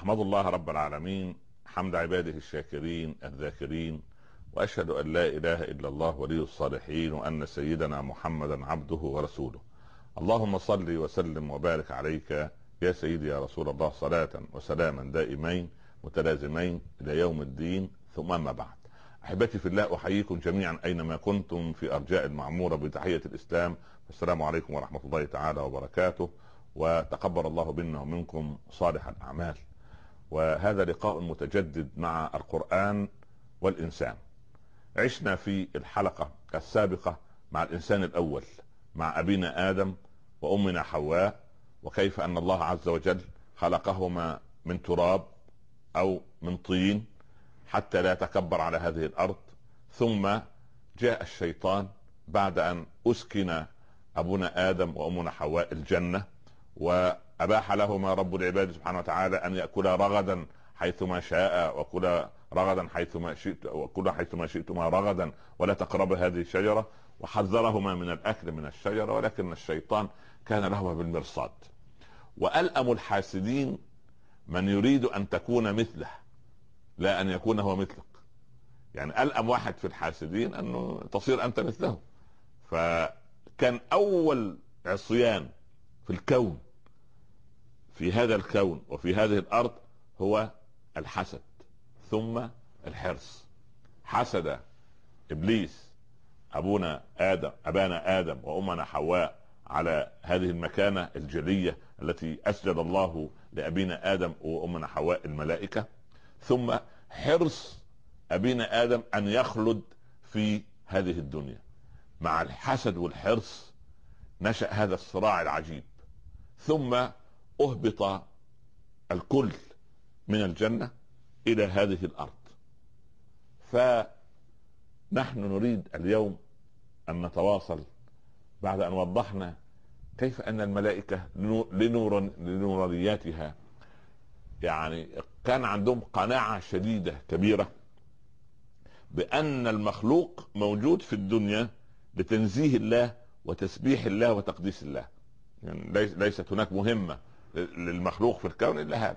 احمد الله رب العالمين حمد عباده الشاكرين الذاكرين واشهد ان لا اله الا الله ولي الصالحين وان سيدنا محمدا عبده ورسوله اللهم صل وسلم وبارك عليك يا سيدي يا رسول الله صلاه وسلاما دائمين متلازمين الى يوم الدين ثم ما بعد احبتي في الله احييكم جميعا اينما كنتم في ارجاء المعموره بتحيه الاسلام السلام عليكم ورحمه الله تعالى وبركاته وتقبل الله منا ومنكم صالح الاعمال وهذا لقاء متجدد مع القرآن والإنسان عشنا في الحلقة السابقة مع الإنسان الأول مع أبينا آدم وأمنا حواء وكيف أن الله عز وجل خلقهما من تراب أو من طين حتى لا يتكبر على هذه الأرض ثم جاء الشيطان بعد أن أسكن أبونا آدم وأمنا حواء الجنة و أباح لهما رب العباد سبحانه وتعالى أن يأكلا رغدا حيثما شاء وكلا رغدا حيثما شئت وكلا حيثما شئتما رغدا ولا تقرب هذه الشجرة وحذرهما من الأكل من الشجرة ولكن الشيطان كان لهما بالمرصاد وألأم الحاسدين من يريد أن تكون مثله لا أن يكون هو مثلك يعني ألأم واحد في الحاسدين أنه تصير أنت مثله فكان أول عصيان في الكون في هذا الكون وفي هذه الارض هو الحسد ثم الحرص حسد ابليس ابونا ادم ابانا ادم وامنا حواء على هذه المكانه الجليه التي اسجد الله لابينا ادم وامنا حواء الملائكه ثم حرص ابينا ادم ان يخلد في هذه الدنيا مع الحسد والحرص نشا هذا الصراع العجيب ثم اهبط الكل من الجنه الى هذه الارض فنحن نريد اليوم ان نتواصل بعد ان وضحنا كيف ان الملائكه لنور لنورانياتها يعني كان عندهم قناعه شديده كبيره بان المخلوق موجود في الدنيا لتنزيه الله وتسبيح الله وتقديس الله يعني ليست هناك مهمه للمخلوق في الكون الا هذا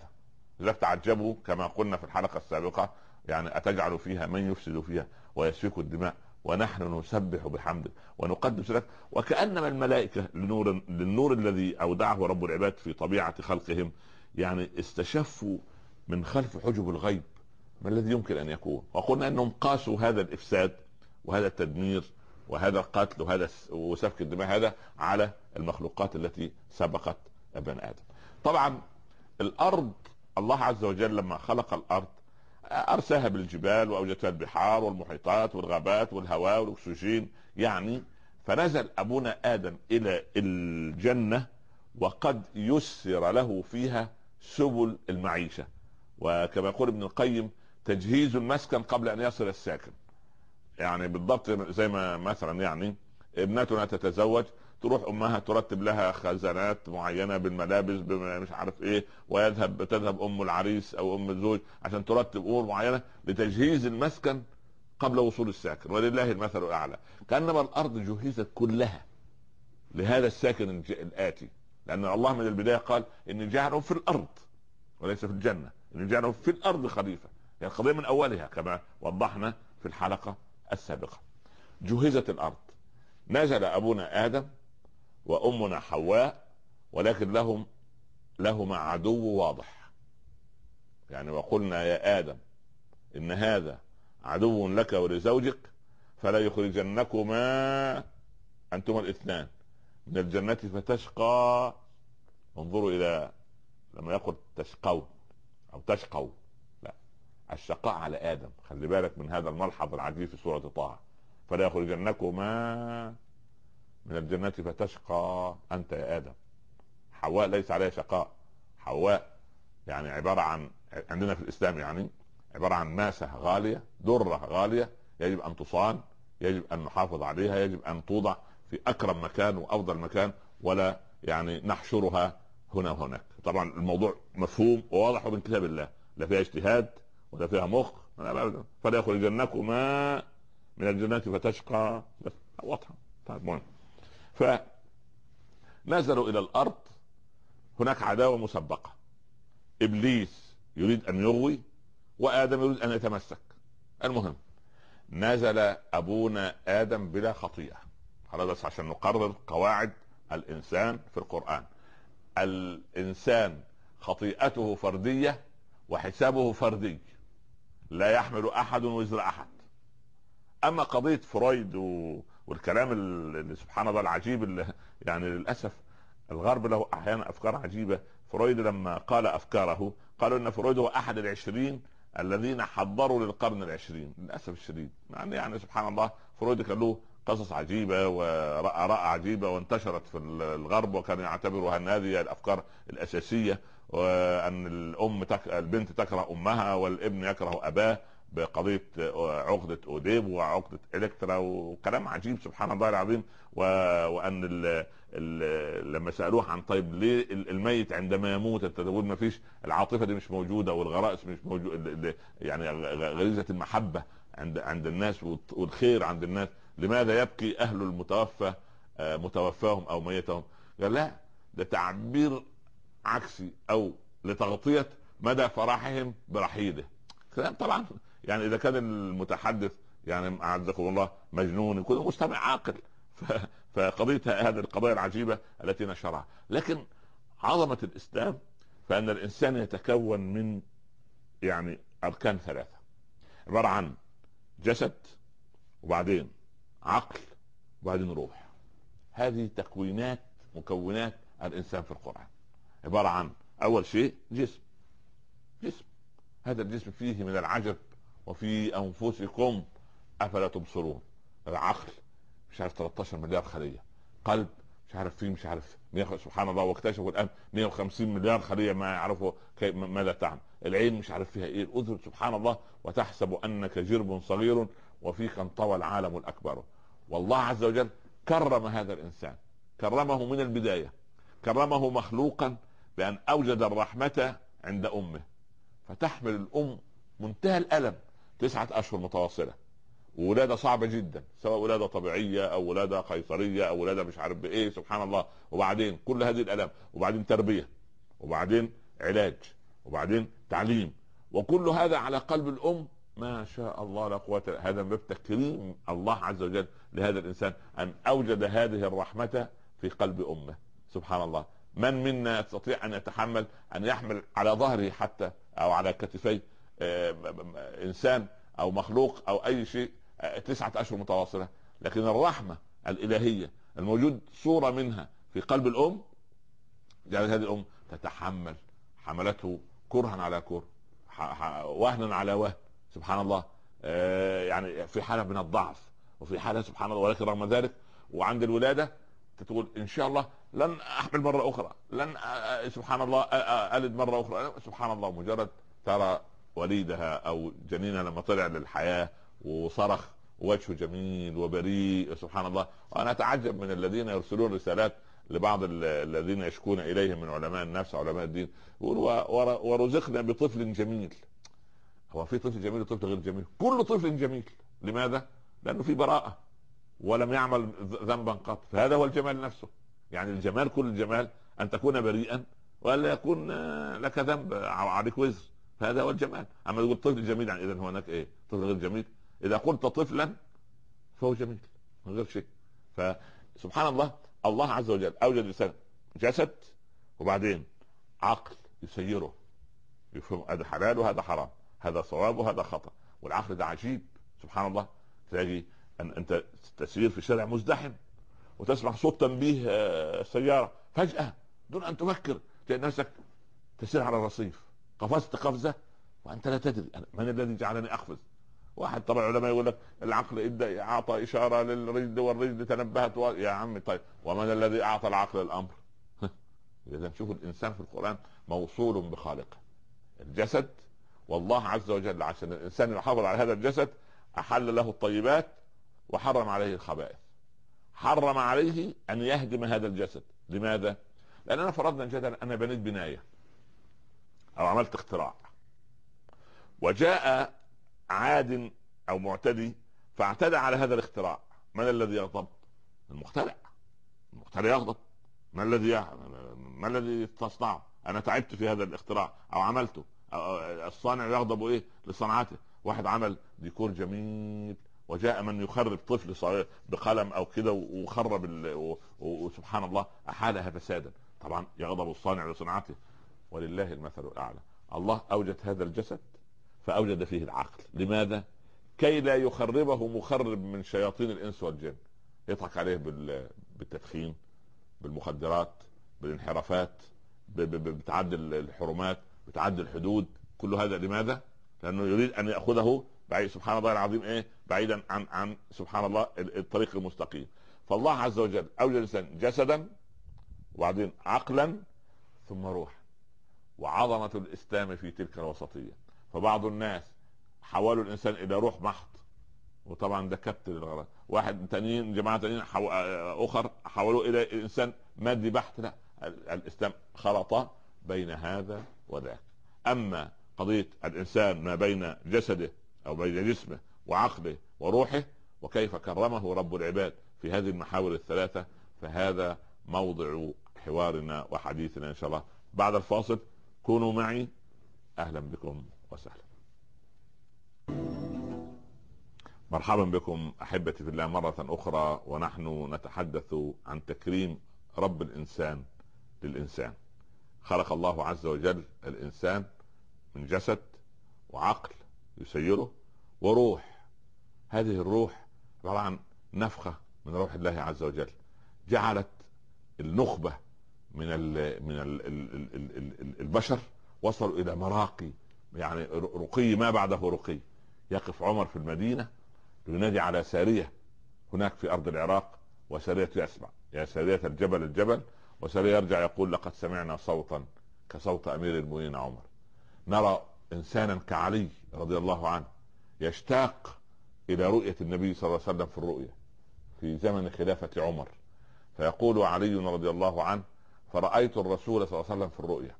لذلك تعجبوا كما قلنا في الحلقه السابقه يعني اتجعل فيها من يفسد فيها ويسفك الدماء ونحن نسبح بحمده ونقدس لك وكانما الملائكه لنور للنور الذي اودعه رب العباد في طبيعه خلقهم يعني استشفوا من خلف حجب الغيب ما الذي يمكن ان يكون وقلنا انهم قاسوا هذا الافساد وهذا التدمير وهذا القتل وهذا وسفك الدماء هذا على المخلوقات التي سبقت ابن ادم طبعا الارض الله عز وجل لما خلق الارض ارساها بالجبال واوجدتها البحار والمحيطات والغابات والهواء والاكسجين يعني فنزل ابونا ادم الى الجنه وقد يسر له فيها سبل المعيشه وكما يقول ابن القيم تجهيز المسكن قبل ان يصل الساكن يعني بالضبط زي ما مثلا يعني ابنتنا تتزوج تروح امها ترتب لها خزانات معينه بالملابس مش عارف ايه ويذهب تذهب ام العريس او ام الزوج عشان ترتب امور معينه لتجهيز المسكن قبل وصول الساكن ولله المثل الاعلى كانما الارض جهزت كلها لهذا الساكن الاتي لان الله من البدايه قال اني جعله في الارض وليس في الجنه اني جعله في الارض خليفه هي يعني القضيه من اولها كما وضحنا في الحلقه السابقه جهزت الارض نزل ابونا ادم وأمنا حواء ولكن لهم لهما عدو واضح يعني وقلنا يا آدم إن هذا عدو لك ولزوجك فلا يخرجنكما أنتما الاثنان من الجنة فتشقى انظروا إلى لما يقول تشقون أو تشقوا لا الشقاء على آدم خلي بالك من هذا الملحظ العجيب في سورة طه فلا يخرجنكما من الجنة فتشقى أنت يا آدم حواء ليس عليها شقاء حواء يعني عبارة عن عندنا في الإسلام يعني عبارة عن ماسة غالية درة غالية يجب أن تصان يجب أن نحافظ عليها يجب أن توضع في أكرم مكان وأفضل مكان ولا يعني نحشرها هنا وهناك طبعا الموضوع مفهوم وواضح من كتاب الله لا فيها اجتهاد ولا فيها مخ فلا يخرجنكما من الجنة فتشقى واضحة طيب مهم فنزلوا الى الارض هناك عداوه مسبقه ابليس يريد ان يغوي وادم يريد ان يتمسك المهم نزل ابونا ادم بلا خطيئه خلاص بس عشان نقرر قواعد الانسان في القران الانسان خطيئته فرديه وحسابه فردي لا يحمل احد وزر احد اما قضيه فرويد و... والكلام اللي سبحان الله العجيب اللي يعني للاسف الغرب له احيانا افكار عجيبه فرويد لما قال افكاره قالوا ان فرويد هو احد العشرين الذين حضروا للقرن العشرين للاسف الشديد مع يعني, يعني سبحان الله فرويد كان له قصص عجيبه واراء عجيبه وانتشرت في الغرب وكان يعتبرها ان هذه الافكار الاساسيه وان الام تك... البنت تكره امها والابن يكره اباه بقضيه آه، عقده اوديب وعقده الكترا وكلام عجيب سبحان الله العظيم و... وان ال... ال... لما سالوه عن طيب ليه الميت عندما يموت انت تقول ما فيش العاطفه دي مش موجوده والغرائز مش موجوده يعني غريزه المحبه عند عند الناس والخير عند الناس لماذا يبكي اهل المتوفى آه، متوفاهم او ميتهم قال لا ده تعبير عكسي او لتغطيه مدى فرحهم برحيله كلام طبعا يعني اذا كان المتحدث يعني اعزكم الله مجنون يكون مستمع عاقل فقضيه هذه القضايا العجيبه التي نشرها لكن عظمه الاسلام فان الانسان يتكون من يعني اركان ثلاثه عباره عن جسد وبعدين عقل وبعدين روح هذه تكوينات مكونات الانسان في القران عباره عن اول شيء جسم جسم هذا الجسم فيه من العجب وفي انفسكم افلا تبصرون العقل مش عارف 13 مليار خليه قلب مش عارف فيه مش عارف سبحان الله واكتشفوا الان 150 مليار خليه ما يعرفوا ماذا تعمل العين مش عارف فيها ايه الاذن سبحان الله وتحسب انك جرب صغير وفيك انطوى العالم الاكبر والله عز وجل كرم هذا الانسان كرمه من البدايه كرمه مخلوقا بان اوجد الرحمه عند امه فتحمل الام منتهى الالم تسعة أشهر متواصلة ولادة صعبة جدا سواء ولادة طبيعية أو ولادة قيصرية أو ولادة مش عارف بإيه سبحان الله وبعدين كل هذه الآلام وبعدين تربية وبعدين علاج وبعدين تعليم وكل هذا على قلب الأم ما شاء الله لا قوة هذا من تكريم الله عز وجل لهذا الإنسان أن أوجد هذه الرحمة في قلب أمه سبحان الله من منا يستطيع أن يتحمل أن يحمل على ظهره حتى أو على كتفيه آه، انسان او مخلوق او اي شيء آه، تسعه اشهر متواصله لكن الرحمه الالهيه الموجود صوره منها في قلب الام جعلت هذه الام تتحمل حملته كرها على كره وهنا على وهن سبحان الله آه، يعني في حاله من الضعف وفي حاله سبحان الله ولكن رغم ذلك وعند الولاده تقول ان شاء الله لن احمل مره اخرى لن سبحان الله الد مره اخرى سبحان الله مجرد ترى وليدها او جنينها لما طلع للحياه وصرخ وجهه جميل وبريء سبحان الله وانا اتعجب من الذين يرسلون رسالات لبعض الذين يشكون اليهم من علماء النفس علماء الدين يقول ورزقنا بطفل جميل هو في طفل جميل وطفل غير جميل كل طفل جميل لماذا لانه في براءه ولم يعمل ذنبا قط فهذا هو الجمال نفسه يعني الجمال كل الجمال ان تكون بريئا والا يكون لك ذنب عليك وزر هذا هو الجمال اما تقول طفل جميل يعني اذا هناك ايه طفل غير جميل اذا قلت طفلا فهو جميل من غير شيء فسبحان الله الله عز وجل اوجد الانسان جسد وبعدين عقل يسيره يفهم هذا حلال وهذا حرام هذا صواب وهذا خطا والعقل ده عجيب سبحان الله تلاقي ان انت تسير في شارع مزدحم وتسمع صوت تنبيه آه، سياره فجاه دون ان تفكر تلاقي نفسك تسير على الرصيف قفزت قفزه وانت لا تدري من الذي جعلني اقفز واحد طبعا العلماء يقول لك العقل ادى اعطى اشاره للرجل والرجل تنبهت و... يا عمي طيب ومن الذي اعطى العقل الامر؟ اذا شوف الانسان في القران موصول بخالقه الجسد والله عز وجل عشان الانسان يحافظ على هذا الجسد احل له الطيبات وحرم عليه الخبائث حرم عليه ان يهدم هذا الجسد لماذا؟ لاننا فرضنا جدلا انا بنيت بنايه او عملت اختراع وجاء عاد او معتدي فاعتدى على هذا الاختراع من الذي يغضب المخترع المخترع يغضب ما الذي ما الذي تصنعه انا تعبت في هذا الاختراع او عملته أو الصانع يغضب ايه لصنعته واحد عمل ديكور جميل وجاء من يخرب طفل صغير بقلم او كده وخرب وسبحان الله احالها فسادا طبعا يغضب الصانع لصنعته ولله المثل الاعلى الله اوجد هذا الجسد فاوجد فيه العقل لماذا كي لا يخربه مخرب من شياطين الانس والجن يضحك عليه بالتدخين بالمخدرات بالانحرافات بتعدي الحرمات بتعدي الحدود كل هذا لماذا؟ لانه يريد ان ياخذه بعيد سبحان الله العظيم ايه؟ بعيدا عن عن سبحان الله الطريق المستقيم. فالله عز وجل اوجد الانسان جسدا وبعدين عقلا ثم روحا. وعظمة الإسلام في تلك الوسطية فبعض الناس حولوا الإنسان إلى روح محض وطبعا ده كبت للغرض واحد تانيين جماعة تانيين حو... أخر حولوه إلى إنسان مادي بحت لا الإسلام خلط بين هذا وذاك أما قضية الإنسان ما بين جسده أو بين جسمه وعقله وروحه وكيف كرمه رب العباد في هذه المحاور الثلاثة فهذا موضع حوارنا وحديثنا إن شاء الله بعد الفاصل كونوا معي اهلا بكم وسهلا مرحبا بكم احبتي في الله مره اخرى ونحن نتحدث عن تكريم رب الانسان للانسان خلق الله عز وجل الانسان من جسد وعقل يسيره وروح هذه الروح عباره عن نفخه من روح الله عز وجل جعلت النخبه من الـ من الـ البشر وصلوا الى مراقي يعني رقي ما بعده رقي يقف عمر في المدينه ينادي على ساريه هناك في ارض العراق وساريه يسمع يا ساريه الجبل الجبل وساريه يرجع يقول لقد سمعنا صوتا كصوت امير المؤمنين عمر نرى انسانا كعلي رضي الله عنه يشتاق الى رؤيه النبي صلى الله عليه وسلم في الرؤيه في زمن خلافه عمر فيقول علي رضي الله عنه فرأيت الرسول صلى الله عليه وسلم في الرؤيا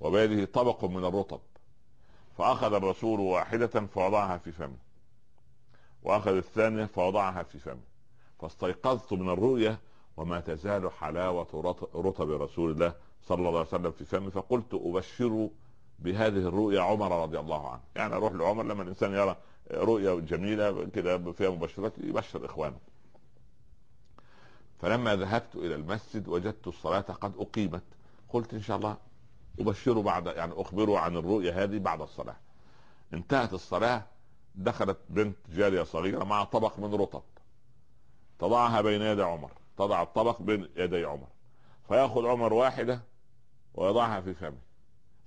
وبيده طبق من الرطب فأخذ الرسول واحدة فوضعها في فمه وأخذ الثانية فوضعها في فمه فاستيقظت من الرؤيا وما تزال حلاوة رطب رسول الله صلى الله عليه وسلم في فمي فقلت أبشر بهذه الرؤيا عمر رضي الله عنه يعني أروح لعمر لما الإنسان يرى رؤيا جميلة كده فيها مبشرات يبشر إخوانه فلما ذهبت الى المسجد وجدت الصلاه قد اقيمت قلت ان شاء الله ابشره بعد يعني اخبره عن الرؤيا هذه بعد الصلاه انتهت الصلاه دخلت بنت جاريه صغيره مع طبق من رطب تضعها بين يدي عمر تضع الطبق بين يدي عمر فياخذ عمر واحده ويضعها في فمه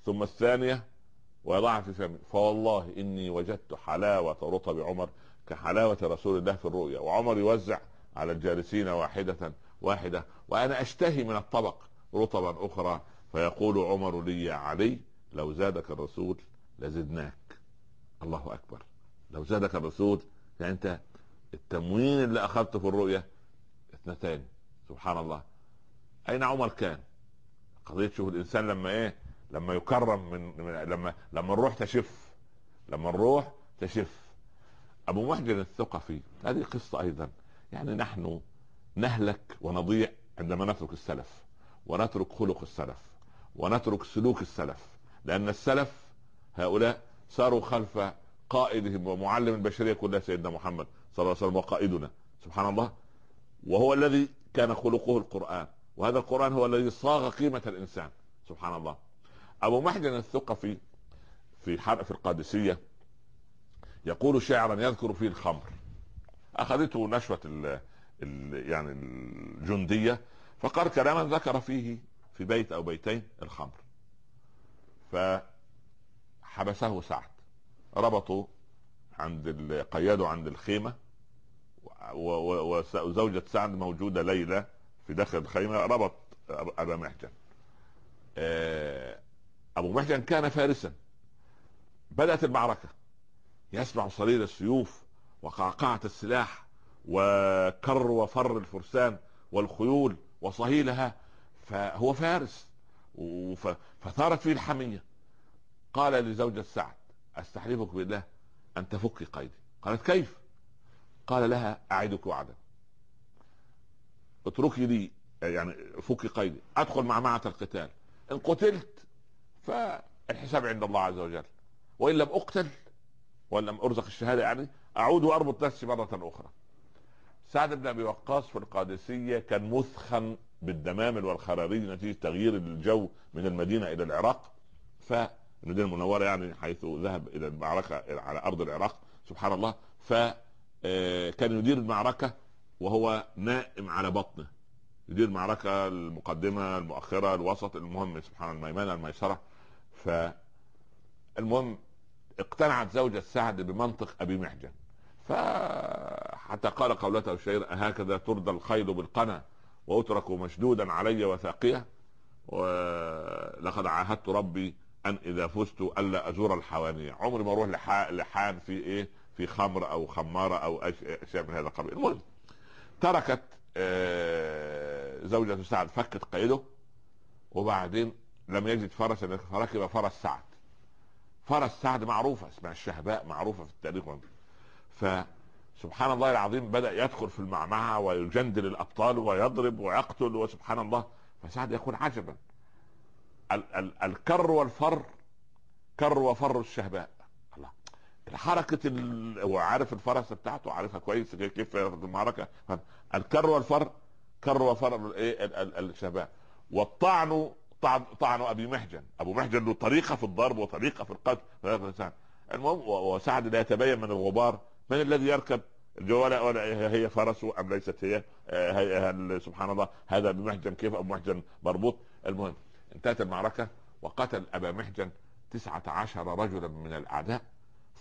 ثم الثانيه ويضعها في فمه فوالله اني وجدت حلاوه رطب عمر كحلاوه رسول الله في الرؤيا وعمر يوزع على الجالسين واحدة واحدة وأنا أشتهي من الطبق رطبا أخرى فيقول عمر لي يا علي لو زادك الرسول لزدناك الله أكبر لو زادك الرسول يعني أنت التموين اللي أخذته في الرؤية اثنتان سبحان الله أين عمر كان قضية شوف الإنسان لما إيه لما يكرم من, من لما لما الروح تشف لما الروح تشف أبو محجن الثقفي هذه قصة أيضا يعني نحن نهلك ونضيع عندما نترك السلف ونترك خلق السلف ونترك سلوك السلف لأن السلف هؤلاء ساروا خلف قائدهم ومعلم البشرية كلها سيدنا محمد صلى الله عليه وسلم وقائدنا سبحان الله وهو الذي كان خلقه القرآن وهذا القرآن هو الذي صاغ قيمة الإنسان سبحان الله أبو محجن الثقفي في حلقة في القادسية يقول شاعرا يذكر فيه الخمر اخذته نشوه الـ الـ يعني الجنديه فقال كلاما ذكر فيه في بيت او بيتين الخمر فحبسه سعد ربطه عند قياده عند الخيمه وزوجة سعد موجودة ليلى في داخل الخيمة ربط أبا محجن آه، أبو محجن كان فارسا بدأت المعركة يسمع صرير السيوف وقعقعة السلاح وكر وفر الفرسان والخيول وصهيلها فهو فارس فثارت فيه الحمية قال لزوجة سعد أستحلفك بالله أن تفكي قيدي قالت كيف قال لها أعدك وعدا اتركي لي يعني فكي قيدي أدخل مع معة القتال إن قتلت فالحساب عند الله عز وجل وإن لم أقتل ولم ارزق الشهاده يعني اعود واربط نفسي مره اخرى. سعد بن ابي وقاص في القادسيه كان مثخن بالدمامل والخراريج نتيجه تغيير الجو من المدينه الى العراق ف المدينه المنوره يعني حيث ذهب الى المعركه على ارض العراق سبحان الله ف آه، كان يدير المعركه وهو نائم على بطنه يدير المعركه المقدمه المؤخره الوسط المهم سبحان الميمنه الميسره ف المهم اقتنعت زوجة سعد بمنطق أبي محجن فحتى قال قولته الشهيرة هكذا ترضى الخيل بالقنا وأترك مشدودا علي وثاقية ولقد عاهدت ربي أن إذا فزت ألا أزور الحوانية عمري ما أروح لحان في إيه في خمر أو خمارة أو أشياء من هذا القبيل المهم تركت آه، زوجة سعد فكت قيده وبعدين لم يجد فرسا فركب فرس سعد فرس سعد معروفة اسمها الشهباء معروفة في التاريخ فسبحان الله العظيم بدأ يدخل في المعمعة ويجندل الأبطال ويضرب ويقتل وسبحان الله فسعد يقول عجبا ال- ال- الكر والفر كر وفر الشهباء الله حركة ال... عارف الفرسة بتاعته عارفها كويس كيف المعركة الكر والفر كر وفر ايه الشهباء والطعن طعن طعنوا ابي محجن ابو محجن له طريقه في الضرب وطريقه في القتل المهم وسعد لا يتبين من الغبار من الذي يركب ولا ولا هي فرسه ام ليست هي, آه، هي سبحان الله هذا ابو محجن كيف ابو محجن مربوط المهم انتهت المعركه وقتل ابا محجن تسعة عشر رجلا من الاعداء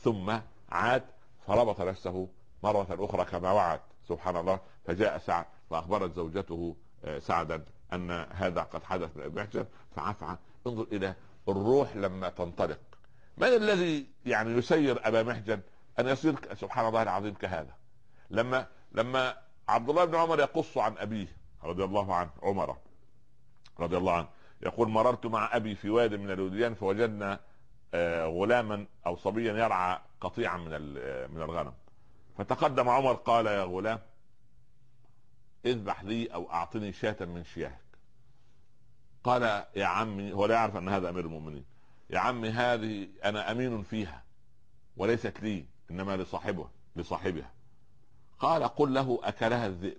ثم عاد فربط نفسه مرة اخرى كما وعد سبحان الله فجاء سعد فاخبرت زوجته آه، سعدا ان هذا قد حدث لابي حسن فعفى انظر الى الروح لما تنطلق من الذي يعني يسير ابا محجن ان يصير سبحان الله العظيم كهذا لما لما عبد الله بن عمر يقص عن ابيه رضي الله عنه عمر رضي الله عنه يقول مررت مع ابي في واد من الوديان فوجدنا آه، غلاما او صبيا يرعى قطيعا من آه، من الغنم فتقدم عمر قال يا غلام اذبح لي او اعطني شاة من شياه قال يا عمي هو لا يعرف ان هذا امير المؤمنين يا عمي هذه انا امين فيها وليست لي انما لصاحبها لصاحبها قال قل له اكلها الذئب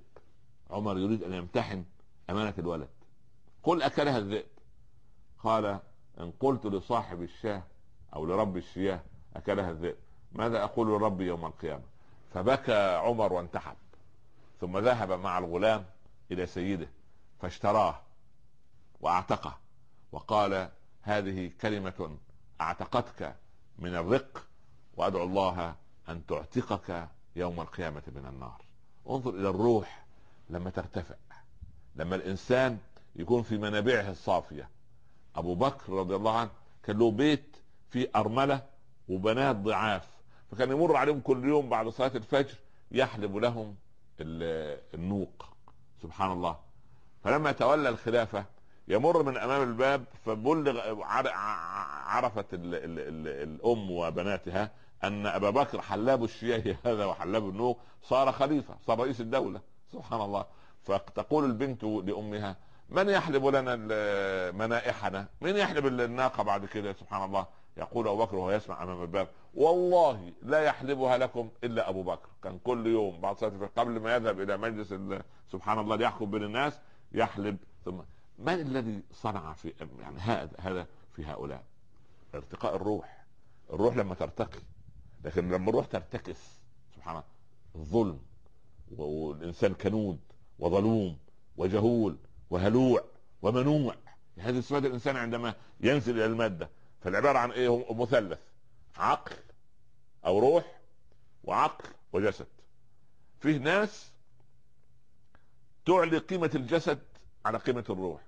عمر يريد ان يمتحن امانه الولد قل اكلها الذئب قال ان قلت لصاحب الشاه او لرب الشياه اكلها الذئب ماذا اقول لربي يوم القيامه فبكى عمر وانتحب ثم ذهب مع الغلام الى سيده فاشتراه واعتقه وقال هذه كلمة اعتقتك من الرق وادعو الله ان تعتقك يوم القيامة من النار انظر الى الروح لما ترتفع لما الانسان يكون في منابعه الصافية ابو بكر رضي الله عنه كان له بيت في ارملة وبنات ضعاف فكان يمر عليهم كل يوم بعد صلاة الفجر يحلب لهم النوق سبحان الله فلما تولى الخلافة يمر من امام الباب فبلغ عرفت الـ الـ الـ الام وبناتها ان ابا بكر حلاب الشياه هذا وحلاب النوق صار خليفه صار رئيس الدوله سبحان الله فتقول البنت لامها من يحلب لنا منائحنا من يحلب الناقه بعد كده سبحان الله يقول ابو بكر وهو يسمع امام الباب والله لا يحلبها لكم الا ابو بكر كان كل يوم بعد صلاه قبل ما يذهب الى مجلس سبحان الله ليحكم بين الناس يحلب ثم من الذي صنع في يعني هذا هذا في هؤلاء ارتقاء الروح الروح لما ترتقي لكن لما الروح ترتكس سبحان الله الظلم والانسان كنود وظلوم وجهول وهلوع ومنوع هذه صفات الانسان عندما ينزل الى الماده فالعباره عن ايه مثلث عقل او روح وعقل وجسد فيه ناس تعلي قيمه الجسد على قيمه الروح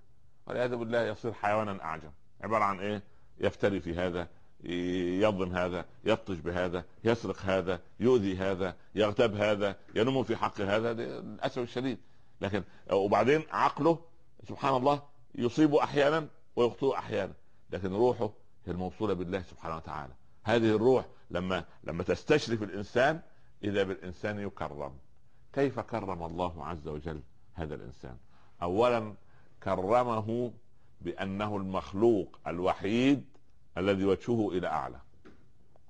والعياذ بالله يصير حيوانا اعجم عباره عن ايه؟ يفتري في هذا يظلم هذا يبطش بهذا يسرق هذا يؤذي هذا يغتاب هذا ينم في حق هذا للاسف الشديد لكن وبعدين عقله سبحان الله يصيب احيانا ويخطئ احيانا لكن روحه هي الموصوله بالله سبحانه وتعالى هذه الروح لما لما تستشرف الانسان اذا بالانسان يكرم كيف كرم الله عز وجل هذا الانسان اولا كرمه بانه المخلوق الوحيد الذي وجهه الى اعلى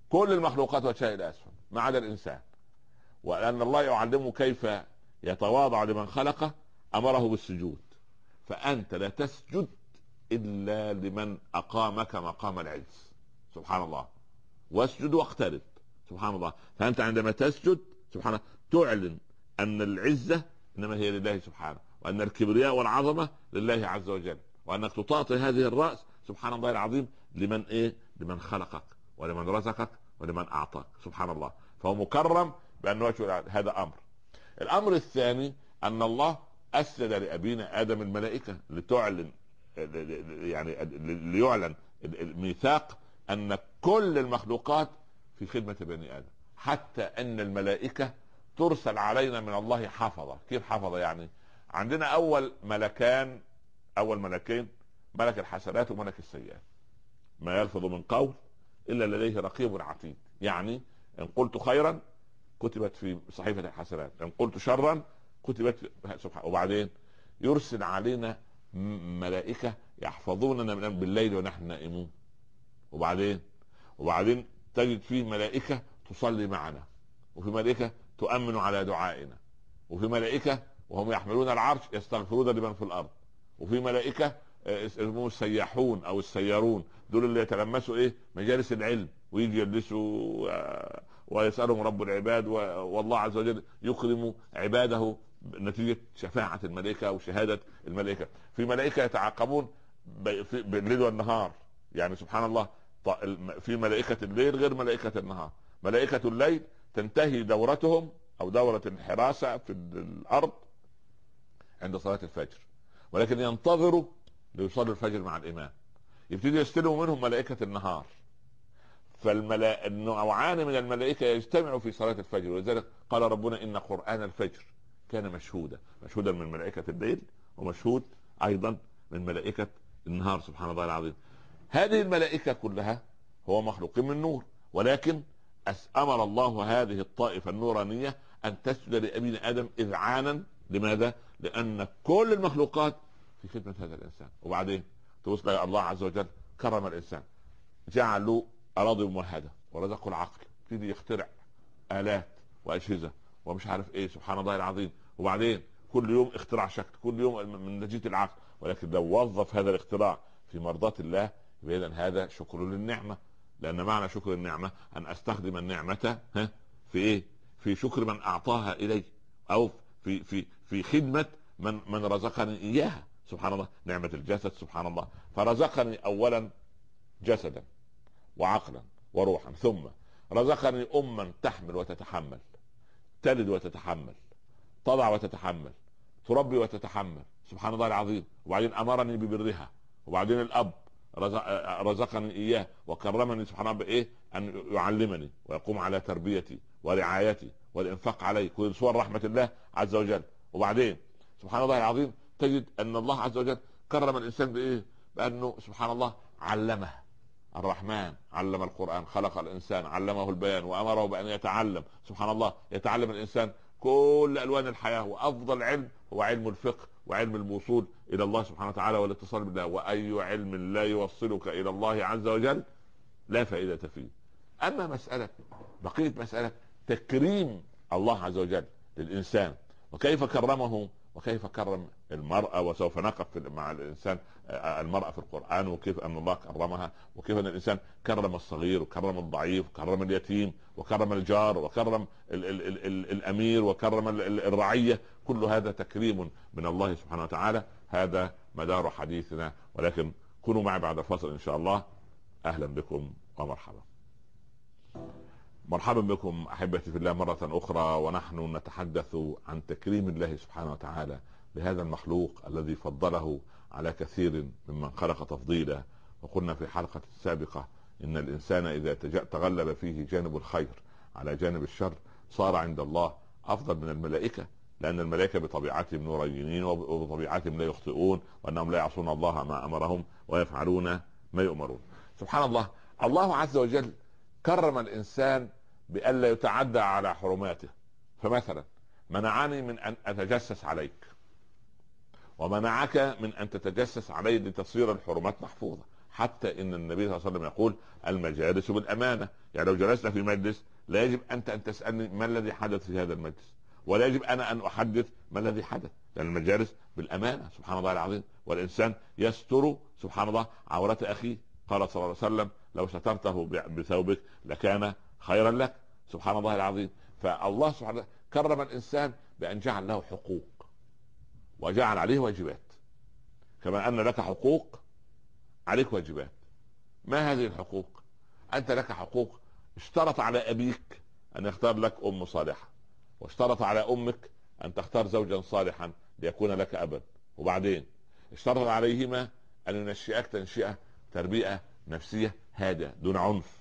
كل المخلوقات وجهها الى اسفل ما عدا الانسان ولان الله يعلمه كيف يتواضع لمن خلقه امره بالسجود فانت لا تسجد الا لمن اقامك مقام العز سبحان الله واسجد واقترب سبحان الله فانت عندما تسجد سبحان الله تعلن ان العزه انما هي لله سبحانه وأن الكبرياء والعظمة لله عز وجل وأنك تطاطي هذه الرأس سبحان الله العظيم لمن إيه لمن خلقك ولمن رزقك ولمن أعطاك سبحان الله فهو مكرم بأن وجه هذا أمر الأمر الثاني أن الله أسجد لأبينا آدم الملائكة لتعلن يعني ليعلن الميثاق أن كل المخلوقات في خدمة بني آدم حتى أن الملائكة ترسل علينا من الله حفظة كيف حفظة يعني عندنا اول ملكان اول ملكين ملك الحسنات وملك السيئات ما يلفظ من قول الا لديه رقيب عتيد يعني ان قلت خيرا كتبت في صحيفه الحسنات ان قلت شرا كتبت في سبحان وبعدين يرسل علينا ملائكه يحفظوننا من بالليل ونحن نائمون وبعدين وبعدين تجد فيه ملائكه تصلي معنا وفي ملائكه تؤمن على دعائنا وفي ملائكه وهم يحملون العرش يستغفرون لمن في الارض وفي ملائكه آه، اسمهم السياحون او السيارون دول اللي يتلمسوا ايه مجالس العلم ويجي يجلسوا آه، ويسالهم رب العباد والله عز وجل يكرم عباده نتيجه شفاعه الملائكه وشهاده الملائكه في ملائكه يتعاقبون بالليل والنهار يعني سبحان الله في ملائكه الليل غير ملائكه النهار ملائكه الليل تنتهي دورتهم او دوره الحراسه في الارض عند صلاة الفجر ولكن ينتظروا ليصلوا الفجر مع الإمام يبتدي يستلموا منهم ملائكة النهار فالنوعان من الملائكة يجتمعوا في صلاة الفجر ولذلك قال ربنا إن قرآن الفجر كان مشهودا مشهودا من ملائكة الليل ومشهود أيضا من ملائكة النهار سبحان الله العظيم هذه الملائكة كلها هو مخلوق من نور ولكن أمر الله هذه الطائفة النورانية أن تسجد لأبينا آدم إذعانا لماذا؟ لأن كل المخلوقات في خدمة هذا الإنسان وبعدين توصل الى الله عز وجل كرم الإنسان جعل له أراضي موحدة ورزقه العقل يبتدي يخترع آلات وأجهزة ومش عارف إيه سبحان الله العظيم وبعدين كل يوم اختراع شكل كل يوم من نجية العقل ولكن لو وظف هذا الاختراع في مرضاة الله إذا هذا شكر للنعمة لأن معنى شكر النعمة أن أستخدم النعمة ها في إيه؟ في شكر من أعطاها إلي أو في في في خدمه من من رزقني اياها سبحان الله نعمه الجسد سبحان الله فرزقني اولا جسدا وعقلا وروحا ثم رزقني اما تحمل وتتحمل تلد وتتحمل تضع وتتحمل تربي وتتحمل سبحان الله العظيم وبعدين امرني ببرها وبعدين الاب رزقني اياه وكرمني سبحان الله بايه؟ ان يعلمني ويقوم على تربيتي ورعايته والإنفاق عليه كل صور رحمة الله عز وجل وبعدين سبحان الله العظيم تجد أن الله عز وجل كرم الإنسان بإيه بأنه سبحان الله علمه الرحمن علم القرآن خلق الإنسان علمه البيان وأمره بأن يتعلم سبحان الله يتعلم الإنسان كل ألوان الحياة وأفضل علم هو علم الفقه وعلم الوصول إلى الله سبحانه وتعالى والاتصال بالله وأي علم لا يوصلك إلى الله عز وجل لا فائدة فيه أما مسألة بقية مسألة تكريم الله عز وجل للانسان وكيف كرمه وكيف كرم المرأة وسوف نقف مع الإنسان آه، المرأة في القرآن وكيف أن الله كرمها وكيف أن الإنسان كرم الصغير وكرم الضعيف وكرم اليتيم وكرم الجار وكرم الـ الـ الـ الـ الأمير وكرم الرعية كل هذا تكريم من الله سبحانه وتعالى هذا مدار حديثنا ولكن كونوا معي بعد الفصل إن شاء الله أهلا بكم ومرحبا مرحبا بكم احبتي في الله مره اخرى ونحن نتحدث عن تكريم الله سبحانه وتعالى لهذا المخلوق الذي فضله على كثير ممن خلق تفضيلا وقلنا في حلقه سابقه ان الانسان اذا تغلب فيه جانب الخير على جانب الشر صار عند الله افضل من الملائكه لأن الملائكة بطبيعتهم نورانيين وبطبيعتهم لا يخطئون وأنهم لا يعصون الله ما أمرهم ويفعلون ما يؤمرون سبحان الله الله عز وجل كرم الإنسان بألا يتعدى على حرماته فمثلا منعني من أن أتجسس عليك ومنعك من أن تتجسس علي لتصير الحرمات محفوظة حتى ان النبي صلى الله عليه وسلم يقول المجالس بالامانه يعني لو جلسنا في مجلس لا يجب انت ان تسالني ما الذي حدث في هذا المجلس ولا يجب انا ان احدث ما الذي حدث لان المجالس بالامانه سبحان الله العظيم والانسان يستر سبحان الله عوره اخيه قال صلى الله عليه وسلم لو سترته بثوبك لكان خيرا لك سبحان الله العظيم فالله سبحانه كرم الانسان بان جعل له حقوق وجعل عليه واجبات كما ان لك حقوق عليك واجبات ما هذه الحقوق انت لك حقوق اشترط على ابيك ان يختار لك ام صالحه واشترط على امك ان تختار زوجا صالحا ليكون لك ابا وبعدين اشترط عليهما ان ينشئك تنشئه تربيه نفسيه هادئه دون عنف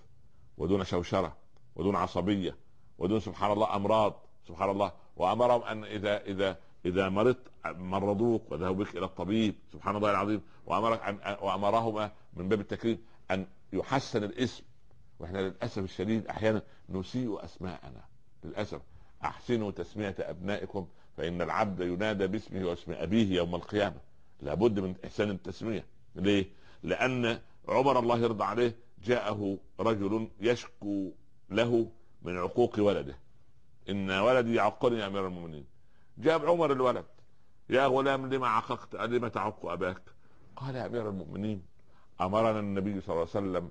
ودون شوشره ودون عصبيه ودون سبحان الله امراض سبحان الله وامرهم ان اذا اذا اذا مرضت مرضوك وذهبوا بك الى الطبيب سبحان الله العظيم وامرك ان وامرهما من باب التكريم ان يحسن الاسم واحنا للاسف الشديد احيانا نسيء اسماءنا للاسف احسنوا تسميه ابنائكم فان العبد ينادى باسمه واسم ابيه يوم القيامه لابد من احسان التسميه ليه؟ لان عمر الله يرضى عليه جاءه رجل يشكو له من عقوق ولده ان ولدي يعقني يا امير المؤمنين جاب عمر الولد يا غلام لما عققت لما تعق اباك قال يا امير المؤمنين امرنا النبي صلى الله عليه وسلم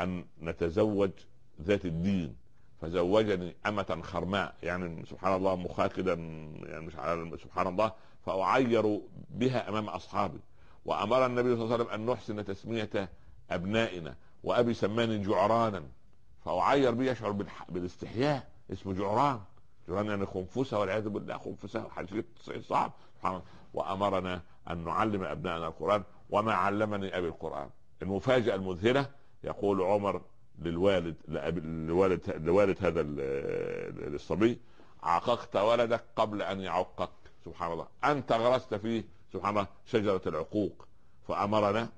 ان نتزوج ذات الدين فزوجني أمة خرماء يعني سبحان الله مخاكدا يعني مش على سبحان الله فأعير بها أمام أصحابي وأمر النبي صلى الله عليه وسلم أن نحسن تسمية أبنائنا وأبي سماني جعرانا فأعير به يشعر بالاستحياء اسمه جعران جعران يعني خنفسة والعياذ بالله خنفسة حاجه صعب وأمرنا أن نعلم أبنائنا القرآن وما علمني أبي القرآن المفاجأة المذهلة يقول عمر للوالد لوالد لوالد هذا الصبي عققت ولدك قبل ان يعقك سبحان الله انت غرست فيه سبحان الله شجره العقوق فامرنا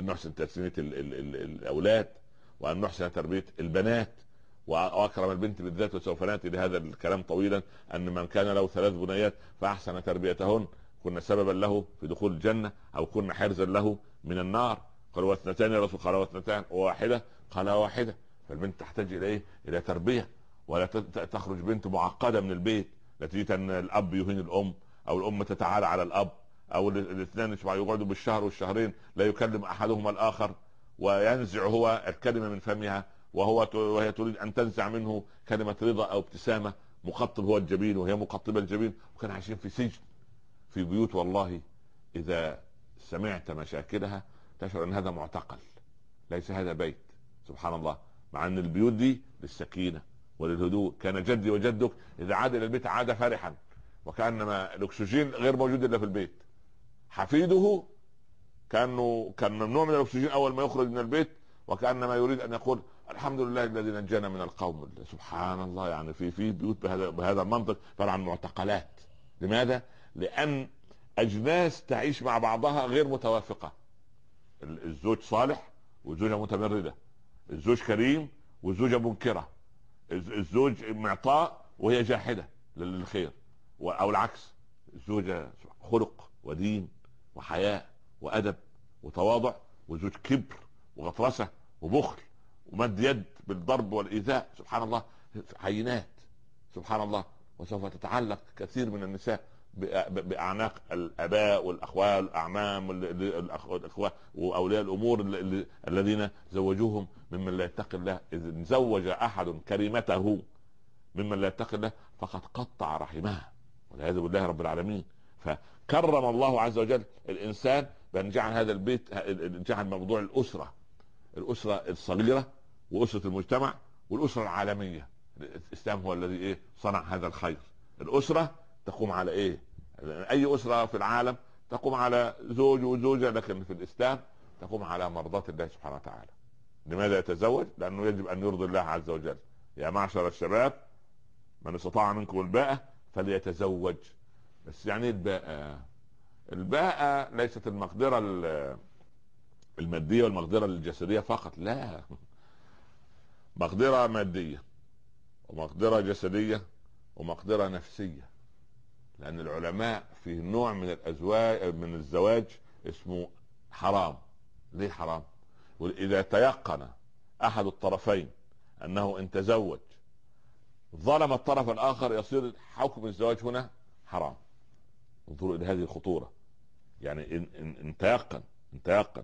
ان نحسن تسنيه الاولاد وأن نحسن تربية البنات واكرم البنت بالذات وسوف ناتي لهذا الكلام طويلا ان من كان له ثلاث بنيات فاحسن تربيتهن كنا سببا له في دخول الجنه او كنا حرزا له من النار قالوا واثنتان يا رسول قال واثنتان وواحده قال واحده فالبنت تحتاج الى ايه؟ الى تربيه ولا تخرج بنت معقده من البيت نتيجه ان الاب يهين الام او الام تتعالى على الاب او الاثنين يقعدوا بالشهر والشهرين لا يكلم احدهما الاخر وينزع هو الكلمه من فمها وهو وهي تريد ان تنزع منه كلمه رضا او ابتسامه مقطب هو الجبين وهي مقطبه الجبين وكان عايشين في سجن في بيوت والله اذا سمعت مشاكلها تشعر ان هذا معتقل ليس هذا بيت سبحان الله مع ان البيوت دي للسكينه وللهدوء كان جدي وجدك اذا عاد الى البيت عاد فرحا وكانما الاكسجين غير موجود الا في البيت حفيده كانه كان ممنوع من الاكسجين اول ما يخرج من البيت وكانما يريد ان يقول الحمد لله الذي نجانا من القوم سبحان الله يعني في في بيوت بهذا بهذا المنطق طبعا معتقلات لماذا؟ لان اجناس تعيش مع بعضها غير متوافقه الزوج صالح والزوجه متمرده الزوج كريم والزوجه منكره الزوج معطاء وهي جاحده للخير او العكس الزوجه خلق ودين وحياه وادب وتواضع وزوج كبر وغطرسه وبخل ومد يد بالضرب والايذاء سبحان الله عينات سبحان الله وسوف تتعلق كثير من النساء باعناق الاباء والاخوال الاعمام الاخوه واولياء الامور الذين زوجوهم ممن لا يتقي الله اذا زوج احد كريمته ممن لا يتقي الله فقد قطع رحمها والعياذ بالله رب العالمين فكرم الله عز وجل الانسان بنجعل هذا البيت نجعل موضوع الاسره الاسره الصغيره واسره المجتمع والاسره العالميه الاسلام هو الذي ايه صنع هذا الخير الاسره تقوم على ايه اي اسره في العالم تقوم على زوج وزوجه لكن في الاسلام تقوم على مرضاه الله سبحانه وتعالى لماذا يتزوج لانه يجب ان يرضي الله عز وجل يا معشر الشباب من استطاع منكم الباءة فليتزوج بس يعني الباءة الباقة ليست المقدرة المادية والمقدرة الجسدية فقط لا مقدرة مادية ومقدرة جسدية ومقدرة نفسية لأن العلماء في نوع من الأزواج من الزواج اسمه حرام ليه حرام؟ وإذا تيقن أحد الطرفين أنه إن تزوج ظلم الطرف الآخر يصير حكم الزواج هنا حرام انظروا إلى هذه الخطورة يعني انت يقن انت يقن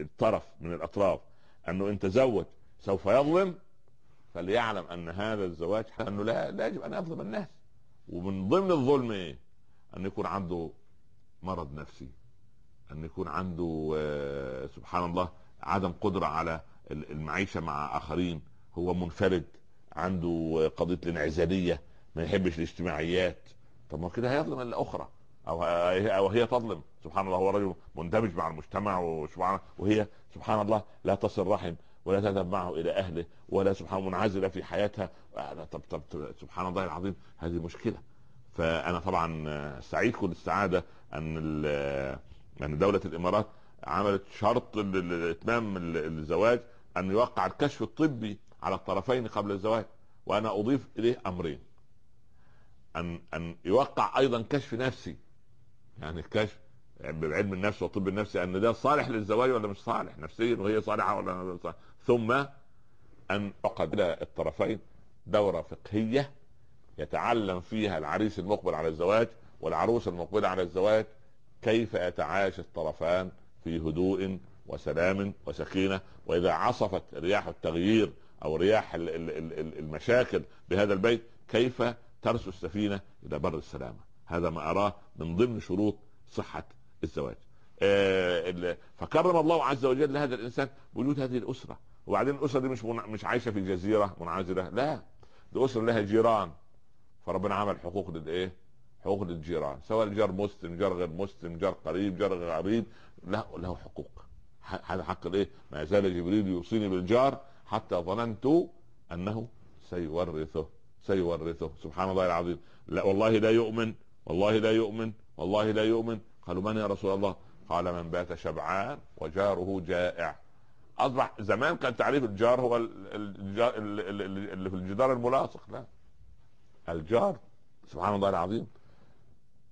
الطرف من الاطراف انه ان تزوج سوف يظلم فليعلم ان هذا الزواج انه لا لا يجب ان يظلم الناس ومن ضمن الظلم ايه؟ ان يكون عنده مرض نفسي ان يكون عنده آه، سبحان الله عدم قدره على المعيشه مع اخرين هو منفرد عنده قضيه الانعزاليه ما يحبش الاجتماعيات طب ما كده هيظلم الاخرى او او هي تظلم سبحان الله هو رجل مندمج مع المجتمع وسبحان وهي سبحان الله لا تصل رحم ولا تذهب معه الى اهله ولا سبحان منعزله في حياتها طب طب سبحان الله العظيم هذه مشكله فانا طبعا سعيد كل السعاده ان ان دوله الامارات عملت شرط لاتمام الزواج ان يوقع الكشف الطبي على الطرفين قبل الزواج وانا اضيف اليه امرين ان ان يوقع ايضا كشف نفسي يعني الكشف بعلم النفس والطب النفسي يعني ان ده صالح للزواج ولا مش صالح نفسيا وهي صالحه ولا صالح. ثم ان عقد الطرفين دوره فقهيه يتعلم فيها العريس المقبل على الزواج والعروس المقبله على الزواج كيف يتعايش الطرفان في هدوء وسلام وسكينه واذا عصفت رياح التغيير او رياح المشاكل بهذا البيت كيف ترسو السفينه الى بر السلامه هذا ما أراه من ضمن شروط صحة الزواج آه، فكرم الله عز وجل لهذا الإنسان بوجود هذه الأسرة وبعدين الأسرة دي مش مش عايشة في جزيرة منعزلة لا دي أسرة لها جيران فربنا عمل حقوق للإيه؟ حقوق للجيران سواء جار مسلم جار غير مسلم جار قريب جار غير قريب له له حقوق هذا حق الايه؟ ما زال جبريل يوصيني بالجار حتى ظننت انه سيورثه سيورثه سبحان الله العظيم لا والله لا يؤمن والله لا يؤمن والله لا يؤمن قالوا من يا رسول الله قال من بات شبعان وجاره جائع اصبح زمان كان تعريف الجار هو الجار اللي في الجدار الملاصق لا الجار سبحان الله العظيم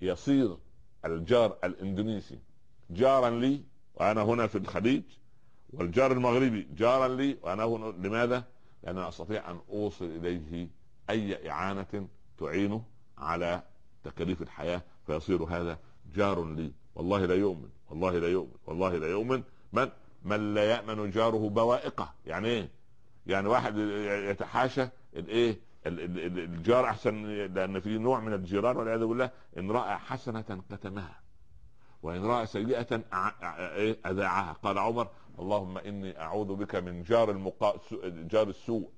يصير الجار الاندونيسي جارا لي وانا هنا في الخليج والجار المغربي جارا لي وانا هنا لماذا؟ لان استطيع ان اوصل اليه اي اعانه تعينه على تكاليف الحياه فيصير هذا جار لي والله لا يؤمن والله لا يؤمن والله لا يؤمن من من لا يامن جاره بوائقه يعني ايه يعني واحد يتحاشى الايه الجار احسن لان في نوع من الجيران والعياذ بالله ان راى حسنه كتمها وان راى سيئه إيه؟ اذاعها قال عمر اللهم اني اعوذ بك من جار المقا... جار السوء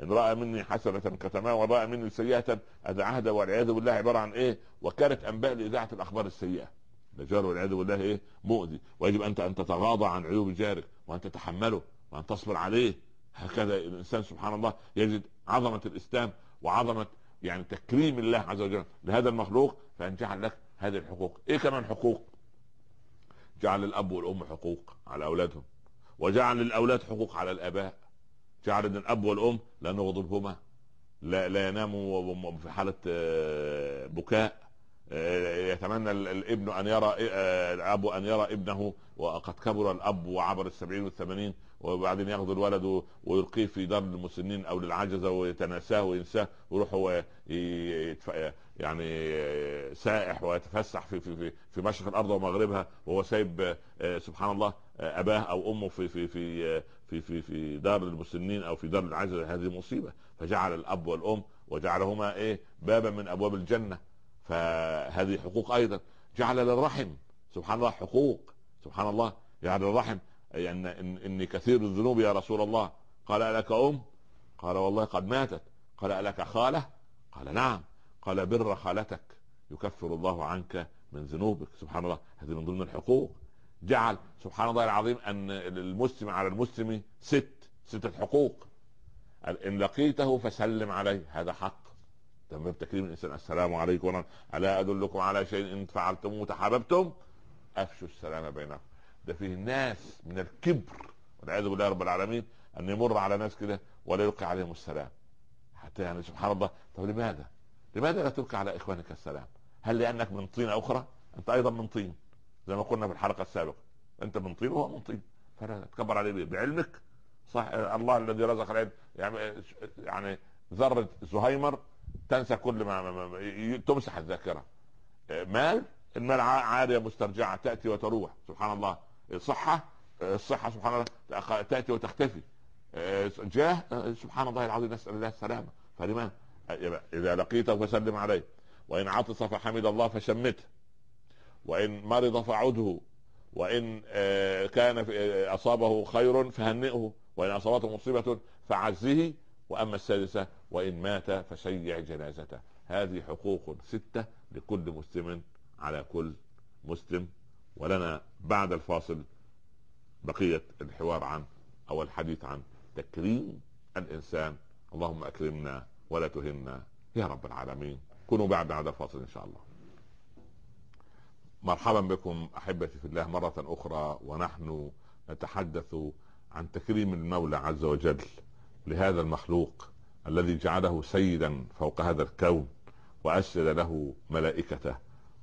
ان راى مني حسنه كتماه وان راى مني سيئه اتعهد والعياذ بالله عباره عن ايه؟ وكاله انباء لاذاعه الاخبار السيئه. ده جار والعياذ بالله ايه؟ مؤذي ويجب انت ان تتغاضى عن عيوب جارك وان تتحمله وان تصبر عليه هكذا الانسان سبحان الله يجد عظمه الاسلام وعظمه يعني تكريم الله عز وجل لهذا المخلوق فان جعل لك هذه الحقوق، ايه كمان حقوق؟ جعل الاب والام حقوق على اولادهم وجعل الاولاد حقوق على الاباء ان الاب والام لانه غضبهما لا لا ينام في حاله آه، بكاء آه، يتمنى الابن ان يرى آه، الاب ان يرى ابنه وقد كبر الاب وعبر السبعين والثمانين وبعدين ياخذ الولد ويلقيه في دار المسنين او للعجزه ويتناساه وينساه ويروح هو يعني سائح ويتفسح في في, في مشرق الارض ومغربها وهو سايب سبحان الله اباه او امه في في في في في في دار المسنين او في دار العزل هذه مصيبه فجعل الاب والام وجعلهما ايه بابا من ابواب الجنه فهذه حقوق ايضا جعل للرحم سبحان الله حقوق سبحان الله جعل الرحم يعني اني كثير الذنوب يا رسول الله قال الك ام قال والله قد ماتت قال الك خاله قال نعم قال بر خالتك يكفر الله عنك من ذنوبك سبحان الله هذه من ضمن الحقوق جعل سبحان الله العظيم ان المسلم على المسلم ست ست الحقوق ان لقيته فسلم عليه هذا حق تمام تكريم الانسان السلام عليكم ورحمه الا ادلكم على شيء ان فعلتموه تحاببتم افشوا السلام بينكم ده فيه ناس من الكبر والعياذ بالله رب العالمين ان يمر على ناس كده ولا يلقي عليهم السلام حتى يعني سبحان الله طب لماذا؟ لماذا لا تلقي على اخوانك السلام؟ هل لانك من طين اخرى؟ انت ايضا من طين زي ما قلنا في الحلقه السابقه انت من طين وهو من طين فلا تكبر عليه بعلمك صح الله الذي رزق العلم يعني يعني ذره زهايمر تنسى كل ما, تمسح الذاكره مال المال عاريه مسترجعه تاتي وتروح سبحان الله صحه الصحه سبحان الله تاتي وتختفي جاه سبحان الله العظيم نسال الله السلامه فلماذا اذا لقيته فسلم عليه وان عطس فحمد الله فشمته وإن مرض فعده وإن آه، كان آه، أصابه خير فهنئه وإن أصابته مصيبة فعزه وأما السادسة وإن مات فشيع جنازته هذه حقوق ستة لكل مسلم على كل مسلم ولنا بعد الفاصل بقية الحوار عن أو الحديث عن تكريم الإنسان اللهم أكرمنا ولا تهنا يا رب العالمين كونوا بعد هذا الفاصل إن شاء الله مرحبا بكم احبتي في الله مره اخرى ونحن نتحدث عن تكريم المولى عز وجل لهذا المخلوق الذي جعله سيدا فوق هذا الكون واسجد له ملائكته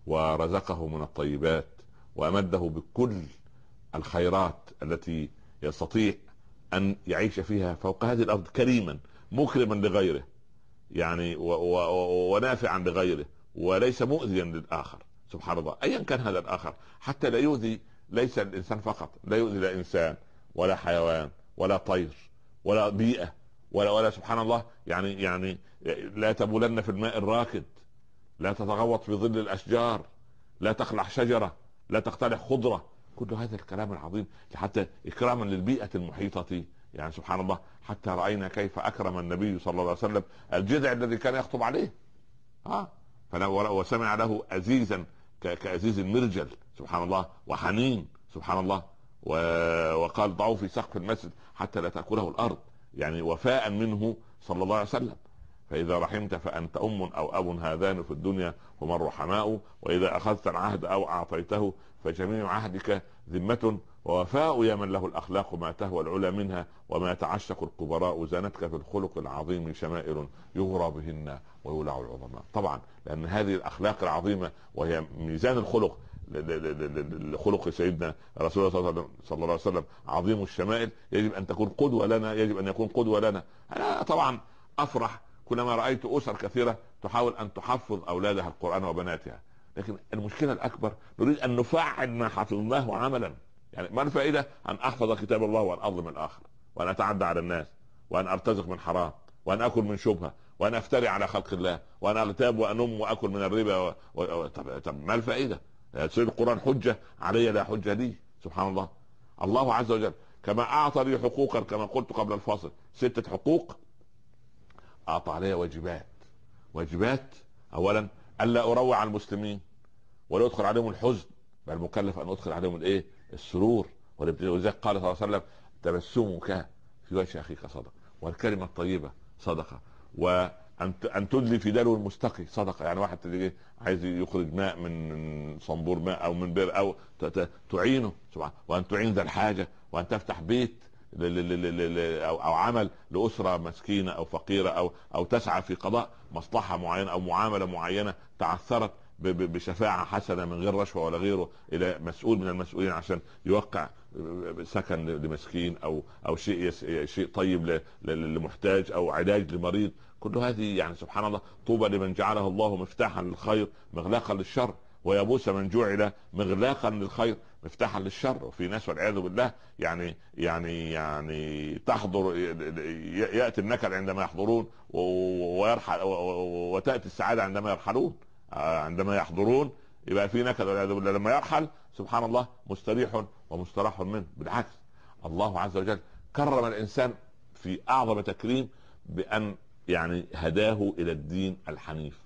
ورزقه من الطيبات وامده بكل الخيرات التي يستطيع ان يعيش فيها فوق هذه الارض كريما مكرما لغيره يعني ونافعا لغيره وليس مؤذيا للاخر سبحان الله ايا كان هذا الاخر حتى لا يؤذي ليس الانسان فقط لا يؤذي لا انسان ولا حيوان ولا طير ولا بيئه ولا ولا سبحان الله يعني يعني لا تبولن في الماء الراكد لا تتغوط في ظل الاشجار لا تخلع شجره لا تقتلع خضره كل هذا الكلام العظيم حتى اكراما للبيئه المحيطه يعني سبحان الله حتى راينا كيف اكرم النبي صلى الله عليه وسلم الجذع الذي كان يخطب عليه ها آه. فلا وسمع له ازيزا كأزيز المرجل سبحان الله وحنين سبحان الله وقال ضعوه في سقف المسجد حتى لا تأكله الأرض يعني وفاء منه صلى الله عليه وسلم فإذا رحمت فأنت أم أو أب هذان في الدنيا هما الرحماء وإذا أخذت العهد أو أعطيته فجميع عهدك ذمة ووفاء يا من له الاخلاق ما تهوى العلا منها وما يتعشق الكبراء زانتك في الخلق العظيم شمائل يغرى بهن ويولع العظماء طبعا لان هذه الاخلاق العظيمه وهي ميزان الخلق لخلق سيدنا رسول الله صلى الله عليه وسلم عظيم الشمائل يجب ان تكون قدوه لنا يجب ان يكون قدوه لنا انا طبعا افرح كلما رايت اسر كثيره تحاول ان تحفظ اولادها القران وبناتها لكن المشكله الاكبر نريد ان نفعل ما حفظناه عملا يعني ما الفائده ان احفظ كتاب الله وان اظلم الاخر وان اتعدى على الناس وان ارتزق من حرام وان اكل من شبهه وان افتري على خلق الله وان اغتاب وانم واكل من الربا و... و... طب... طب ما الفائده؟ يصير القران حجه علي لا حجه لي سبحان الله الله عز وجل كما اعطى لي حقوقا كما قلت قبل الفاصل سته حقوق اعطى علي واجبات واجبات اولا الا اروع على المسلمين ولا يدخل عليهم الحزن بل مكلف ان ادخل عليهم الايه؟ السرور ولذلك قال صلى الله عليه وسلم تبسمك في وجه اخيك صدقه والكلمه الطيبه صدقه وان ان تدلي في دلو المستقي صدقه يعني واحد تجي عايز يخرج ماء من صنبور ماء او من بئر او تعينه سبحان وان تعين ذا الحاجه وان تفتح بيت او او عمل لاسره مسكينه او فقيره او او تسعى في قضاء مصلحه معينه او معامله معينه تعثرت بشفاعه حسنه من غير رشوه ولا غيره الى مسؤول من المسؤولين عشان يوقع سكن لمسكين او او شيء شيء طيب لمحتاج او علاج لمريض كل هذه يعني سبحان الله طوبى لمن جعله الله مفتاحا للخير مغلاقا للشر ويبوس من جعل مغلاقا للخير مفتاحا للشر وفي ناس والعياذ بالله يعني يعني يعني تحضر ياتي النكد عندما يحضرون ويرحل وتاتي السعاده عندما يرحلون عندما يحضرون يبقى في نكد والعياذ بالله لما يرحل سبحان الله مستريح ومستراح منه بالعكس الله عز وجل كرم الانسان في اعظم تكريم بان يعني هداه الى الدين الحنيف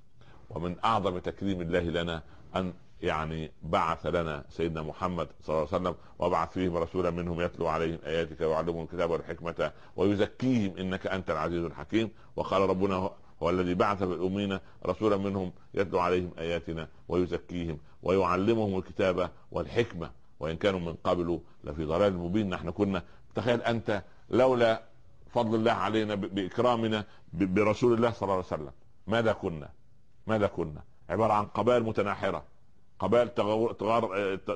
ومن اعظم تكريم الله لنا ان يعني بعث لنا سيدنا محمد صلى الله عليه وسلم وبعث فيهم رسولا منهم يتلو عليهم اياتك ويعلمهم الكتاب والحكمه ويزكيهم انك انت العزيز الحكيم وقال ربنا والذي بعث بالأمين رسولا منهم يتلو عليهم آياتنا ويزكيهم ويعلمهم الكتابة والحكمة وإن كانوا من قبل لفي ضلال مبين نحن كنا تخيل أنت لولا فضل الله علينا بإكرامنا برسول الله صلى الله عليه وسلم ماذا كنا ماذا كنا عبارة عن قبائل متناحرة قبائل تغار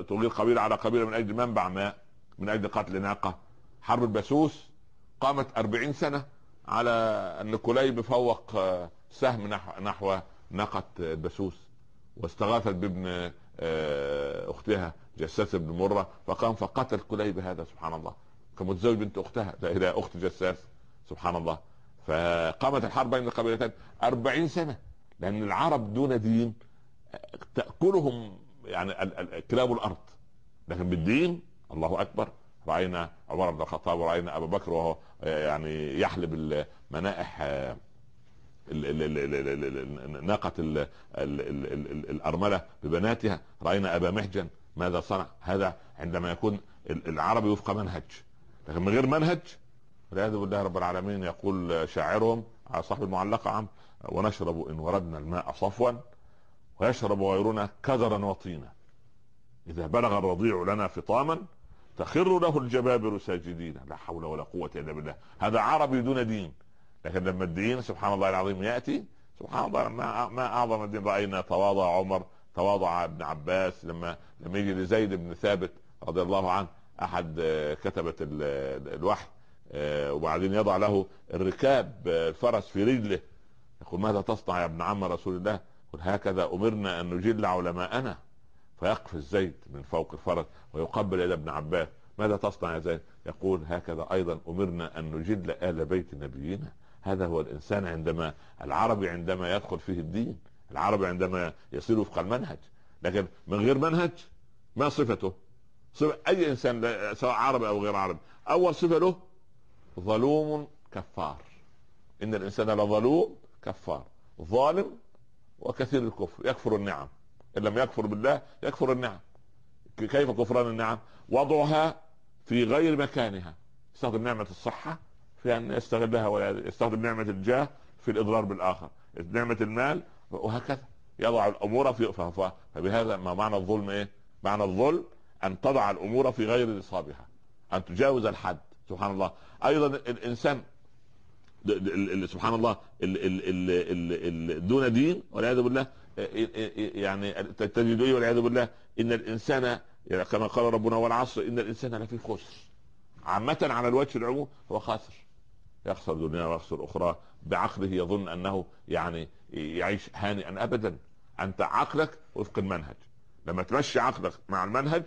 تغير قبيلة على قبيلة من أجل منبع ماء من أجل قتل ناقة حرب البسوس قامت أربعين سنة على ان كليب فوق آه، سهم نحو, نحو ناقه البسوس واستغاثت بابن آه، اختها جساس بن مره فقام فقتل كليب هذا سبحان الله كان متزوج بنت اختها ده اخت جساس سبحان الله فقامت الحرب بين القبيلتين أربعين سنة لأن العرب دون دين آه، تأكلهم يعني كلاب الأرض لكن بالدين الله أكبر راينا عمر بن الخطاب وراينا ابو بكر وهو يعني يحلب المنائح ناقة الأرملة ببناتها رأينا أبا محجن ماذا صنع هذا عندما يكون العربي وفق منهج لكن من غير منهج والعياذ بالله رب العالمين يقول شاعرهم على صاحب المعلقة عم ونشرب إن وردنا الماء صفوا ويشرب غيرنا كدرا وطينا إذا بلغ الرضيع لنا فطاما تخر له الجبابر ساجدين لا حول ولا قوة إلا بالله هذا عربي دون دين لكن لما الدين سبحان الله العظيم يأتي سبحان الله ما, ما أعظم الدين رأينا تواضع عمر تواضع ابن عباس لما لما يجي لزيد بن ثابت رضي الله عنه أحد آه، كتبة الوحي آه، وبعدين يضع له الركاب آه، الفرس في رجله يقول ماذا تصنع يا ابن عم رسول الله يقول هكذا أمرنا أن نجل علماءنا فيقفز زيد من فوق الفرس ويقبل يد ابن عباس ماذا تصنع يا زين يقول هكذا ايضا امرنا ان نجل ال بيت نبينا هذا هو الانسان عندما العربي عندما يدخل فيه الدين العربي عندما يصير وفق المنهج لكن من غير منهج ما صفته؟ صفة اي انسان سواء عربي او غير عربي اول صفه له ظلوم كفار ان الانسان لظلوم كفار ظالم وكثير الكفر يكفر النعم ان لم يكفر بالله يكفر النعم كيف كفران النعم وضعها في غير مكانها يستخدم نعمة الصحة في أن يستغلها ولا يستخدم نعمة الجاه في الإضرار بالآخر نعمة المال وهكذا يضع الأمور في فبهذا ما معنى الظلم إيه؟ معنى الظلم أن تضع الأمور في غير نصابها أن تجاوز الحد سبحان الله أيضا الإنسان سبحان الله دون دين والعياذ بالله إيه، إيه، إيه، يعني ايه والعياذ بالله ان الانسان يعني كما قال ربنا والعصر ان الانسان لفي خسر عامة على الوجه العموم هو خاسر يخسر دنيا ويخسر اخرى بعقله يظن انه يعني يعيش هانئا ابدا انت عقلك وفق المنهج لما تمشي عقلك مع المنهج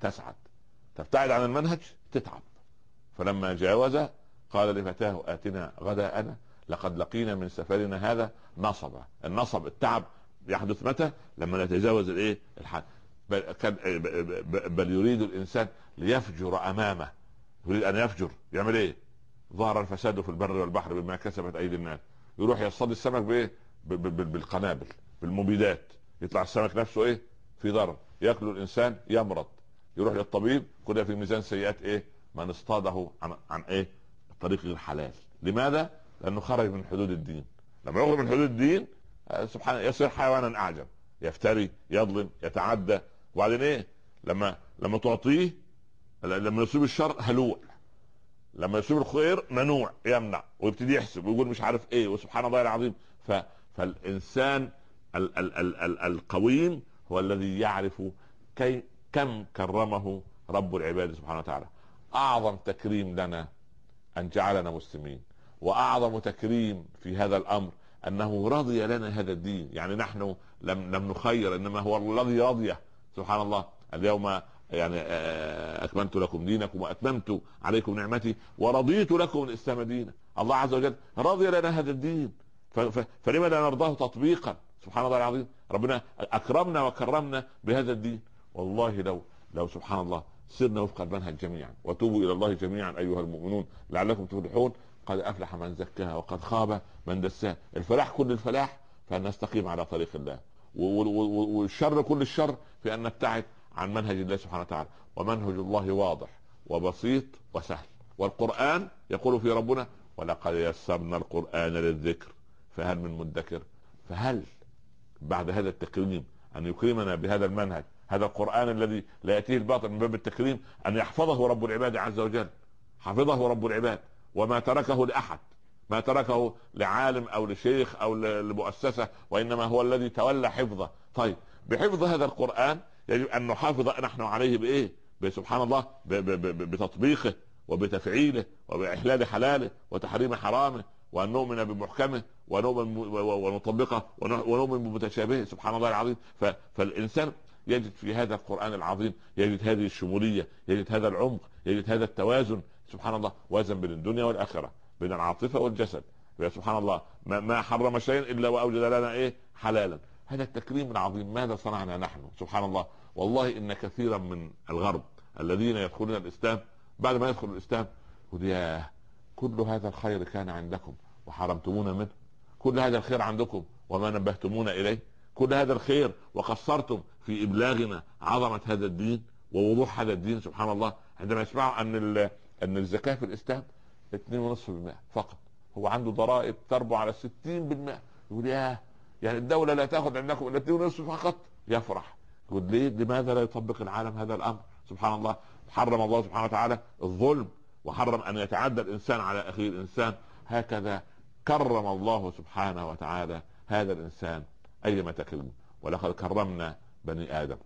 تسعد تبتعد عن المنهج تتعب فلما جاوز قال لفتاه اتنا غدا انا لقد لقينا من سفرنا هذا نصبا النصب التعب يحدث متى؟ لما نتجاوز الايه؟ الحد بل, كان بل يريد الانسان ليفجر امامه يريد ان يفجر يعمل ايه؟ ظهر الفساد في البر والبحر بما كسبت ايدي الناس يروح يصطاد السمك بايه؟ بالقنابل بالمبيدات يطلع السمك نفسه ايه؟ في ضرر ياكله الانسان يمرض يروح للطبيب كده في ميزان سيئات ايه؟ من اصطاده عن عن ايه؟ طريق غير حلال لماذا؟ لانه خرج من حدود الدين لما يخرج من حدود الدين سبحان يصير حيوانا اعجب يفتري يظلم يتعدى وبعدين ايه لما لما تعطيه لما يصيب الشر هلوع لما يصيب الخير منوع يمنع ويبتدي يحسب ويقول مش عارف ايه وسبحان الله العظيم ف... فالانسان ال... ال... ال... ال... القويم هو الذي يعرف كي... كم كرمه رب العباد سبحانه وتعالى اعظم تكريم لنا ان جعلنا مسلمين واعظم تكريم في هذا الامر انه رضي لنا هذا الدين يعني نحن لم لم نخير انما هو الذي رضي سبحان الله اليوم يعني اكملت آه، آه، لكم دينكم واتممت عليكم نعمتي ورضيت لكم الاسلام دينا الله عز وجل رضي لنا هذا الدين فلما لا نرضاه تطبيقا سبحان الله العظيم ربنا اكرمنا وكرمنا بهذا الدين والله لو لو سبحان الله سرنا وفق المنهج جميعا وتوبوا الى الله جميعا ايها المؤمنون لعلكم تفلحون قد افلح من زكاها وقد خاب من دساها الفلاح كل الفلاح فان نستقيم على طريق الله والشر كل الشر في ان نبتعد عن منهج الله سبحانه وتعالى ومنهج الله واضح وبسيط وسهل والقران يقول في ربنا ولقد يسرنا القران للذكر فهل من مدكر فهل بعد هذا التكريم ان يكرمنا بهذا المنهج هذا القران الذي لا ياتيه الباطل من باب التكريم ان يحفظه رب العباد عز وجل حفظه رب العباد وما تركه لأحد ما تركه لعالم أو لشيخ أو لمؤسسة وإنما هو الذي تولى حفظه طيب بحفظ هذا القرآن يجب أن نحافظ نحن عليه بإيه سبحان الله بتطبيقه وبتفعيله وبإحلال حلاله وتحريم حرامه وأن نؤمن بمحكمه ونؤمن ونطبقه ونؤمن بمتشابهه سبحان الله العظيم فالإنسان يجد في هذا القرآن العظيم يجد هذه الشمولية يجد هذا العمق يجد هذا التوازن سبحان الله وزن بين الدنيا والاخره بين العاطفه والجسد يا سبحان الله ما, ما حرم شيئا الا واوجد لنا ايه حلالا هذا التكريم العظيم ماذا صنعنا نحن سبحان الله والله ان كثيرا من الغرب الذين يدخلون الاسلام بعد ما يدخل الاسلام يقول يا كل هذا الخير كان عندكم وحرمتمونا منه كل هذا الخير عندكم وما نبهتمونا اليه كل هذا الخير وقصرتم في ابلاغنا عظمه هذا الدين ووضوح هذا الدين سبحان الله عندما يسمعوا ان ان الزكاه في الاسلام 2.5% فقط هو عنده ضرائب تربو على 60% يقول ياه يعني الدوله لا تاخذ عندكم الا 2.5 فقط يفرح يقول ليه لماذا لا يطبق العالم هذا الامر سبحان الله حرم الله سبحانه وتعالى الظلم وحرم ان يتعدى الانسان على اخيه الانسان هكذا كرم الله سبحانه وتعالى هذا الانسان ايما تكرم ولقد كرمنا بني ادم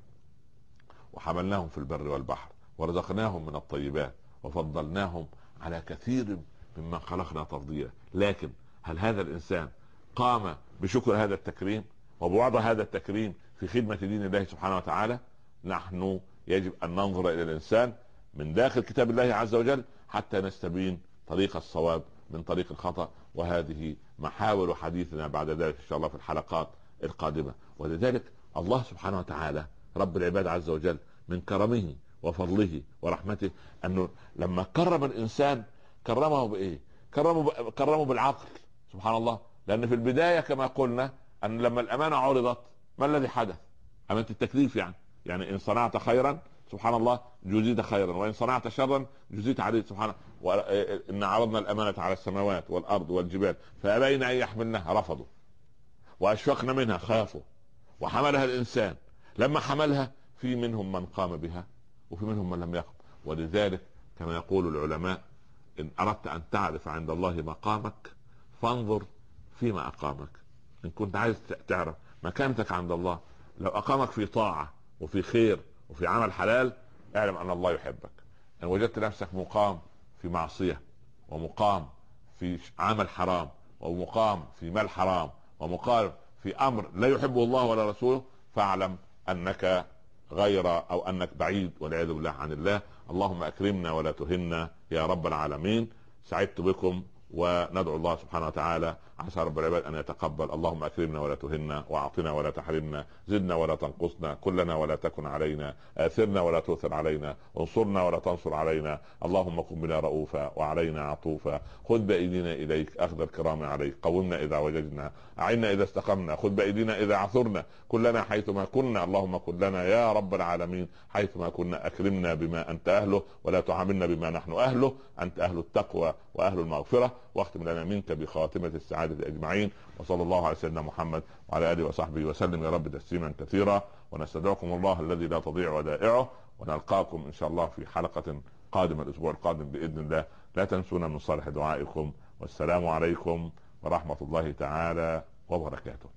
وحملناهم في البر والبحر ورزقناهم من الطيبات وفضلناهم على كثير ممن خلقنا تفضيلا لكن هل هذا الانسان قام بشكر هذا التكريم وبوضع هذا التكريم في خدمه دين الله سبحانه وتعالى نحن يجب ان ننظر الى الانسان من داخل كتاب الله عز وجل حتى نستبين طريق الصواب من طريق الخطا وهذه محاور حديثنا بعد ذلك ان شاء الله في الحلقات القادمه ولذلك الله سبحانه وتعالى رب العباد عز وجل من كرمه وفضله ورحمته انه لما كرم الانسان كرمه بايه؟ كرمه كرمه بالعقل سبحان الله لان في البدايه كما قلنا ان لما الامانه عرضت ما الذي حدث؟ امانه التكليف يعني يعني ان صنعت خيرا سبحان الله جزيت خيرا وان صنعت شرا جزيت عليه سبحان الله ان عرضنا الامانه على السماوات والارض والجبال فابين ان يحملنها رفضوا واشفقن منها خافوا وحملها الانسان لما حملها في منهم من قام بها وفي منهم من لم يقم ولذلك كما يقول العلماء إن أردت أن تعرف عند الله مقامك فانظر فيما أقامك إن كنت عايز تعرف مكانتك عند الله لو أقامك في طاعة وفي خير وفي عمل حلال اعلم أن الله يحبك إن وجدت نفسك مقام في معصية ومقام في عمل حرام ومقام في مال حرام ومقام في أمر لا يحبه الله ولا رسوله فاعلم أنك غير او انك بعيد والعياذ بالله عن الله اللهم اكرمنا ولا تهنا يا رب العالمين سعدت بكم وندعو الله سبحانه وتعالى عسى رب العباد ان يتقبل اللهم اكرمنا ولا تهنا واعطنا ولا تحرمنا زدنا ولا تنقصنا كلنا ولا تكن علينا اثرنا ولا تؤثر علينا انصرنا ولا تنصر علينا اللهم كن بنا رؤوفا وعلينا عطوفا خذ بايدينا اليك اخذ الكرام عليك قومنا اذا وجدنا اعنا اذا استقمنا خذ بايدينا اذا عثرنا كلنا حيثما كنا اللهم كن لنا يا رب العالمين حيثما كنا اكرمنا بما انت اهله ولا تعاملنا بما نحن اهله انت اهل التقوى واهل المغفره واختم لنا منك بخاتمه السعاده والد اجمعين وصلى الله على سيدنا محمد وعلى اله وصحبه وسلم يا رب تسليما كثيرا ونستدعكم الله الذي لا تضيع ودائعه ونلقاكم ان شاء الله في حلقه قادمه الاسبوع القادم باذن الله لا تنسونا من صالح دعائكم والسلام عليكم ورحمه الله تعالى وبركاته